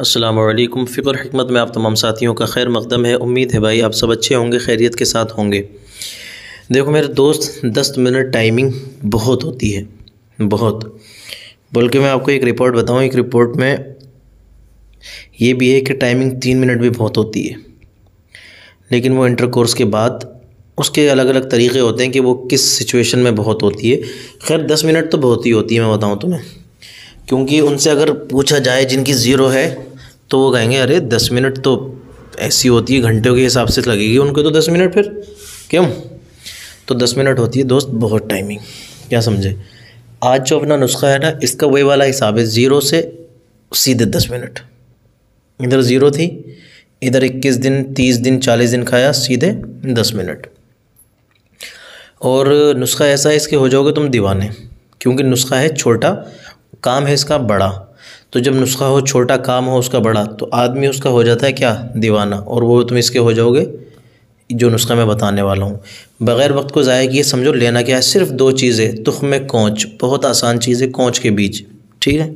असलम फ़िक्र हमत में आप तमाम साथियों का खैर मकदम है उम्मीद है भाई आप सब अच्छे होंगे खैरियत के साथ होंगे देखो मेरे दोस्त दस मिनट टाइमिंग बहुत होती है बहुत बल्कि मैं आपको एक रिपोर्ट बताऊँ एक रिपोर्ट में ये भी है कि टाइमिंग तीन मिनट भी बहुत होती है लेकिन वो इंटर कोर्स के बाद उसके अलग अलग तरीक़े होते हैं कि वो किस सिचुएशन में बहुत होती है खैर दस मिनट तो बहुत ही होती है मैं बताऊँ तुम्हें क्योंकि उनसे अगर पूछा जाए जिनकी ज़ीरो है तो वो कहेंगे अरे दस मिनट तो ऐसी होती है घंटों के हिसाब से लगेगी उनको तो दस मिनट फिर क्यों तो दस मिनट होती है दोस्त बहुत टाइमिंग क्या समझे आज जो अपना नुस्खा है ना इसका वही वाला हिसाब है ज़ीरो से सीधे दस मिनट इधर ज़ीरो थी इधर इक्कीस दिन तीस दिन चालीस दिन खाया सीधे दस मिनट और नुस्खा ऐसा है इसके हो जाओगे तुम दीवाने क्योंकि नुस्खा है छोटा काम है इसका बड़ा तो जब नुस्खा हो छोटा काम हो उसका बड़ा तो आदमी उसका हो जाता है क्या दीवाना और वो तुम इसके हो जाओगे जो नुस्खा मैं बताने वाला हूँ बग़ैर वक्त को ज़ाया किए समझो लेना क्या है सिर्फ दो चीज़ें तुखम कोंच बहुत आसान चीज़ है कोंच के बीज ठीक है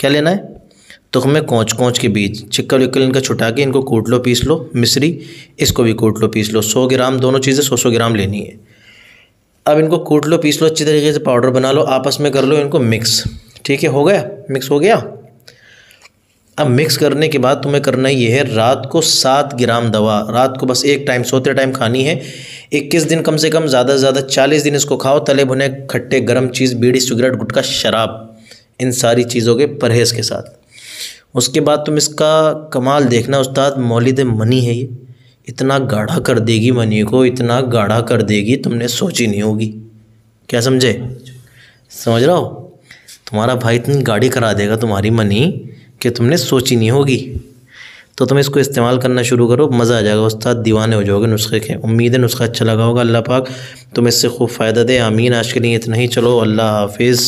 क्या लेना है में कोंच कोंच के बीज चिक्कल विक्कल इनका छुटा के इनको कूट लो पीस लो मिश्री इसको भी कूट लो पीस लो सौ ग्राम दोनों चीज़ें सौ सौ ग्राम लेनी है अब इनको कूट लो पीस लो अच्छी तरीके से पाउडर बना लो आपस में कर लो इनको मिक्स ठीक है हो गया मिक्स हो गया अब मिक्स करने के बाद तुम्हें करना ये है रात को सात ग्राम दवा रात को बस एक टाइम सोते टाइम खानी है इक्कीस दिन कम से कम ज़्यादा से ज़्यादा चालीस दिन इसको खाओ तले भुने खट्टे गर्म चीज़ बीड़ी सिगरेट गुटखा शराब इन सारी चीज़ों के परहेज़ के साथ उसके बाद तुम इसका कमाल देखना उस्ताद मौलिद मनी है ये इतना गाढ़ा कर देगी मनी को इतना गाढ़ा कर देगी तुमने सोची नहीं होगी क्या समझे समझ रहा हो तुम्हारा भाई इतनी गाड़ी करा देगा तुम्हारी मनी कि तुमने सोची नहीं होगी तो तुम इसको इस्तेमाल करना शुरू करो मज़ा आ जाएगा उस्ताद दीवाने हो जाओगे नुस्खे के उम्मीद है नुस्खा अच्छा लगा होगा अल्लाह पाक तुम इससे खूब फ़ायदा दे आमीन आज के लिए इतना ही चलो अल्लाह हाफिज़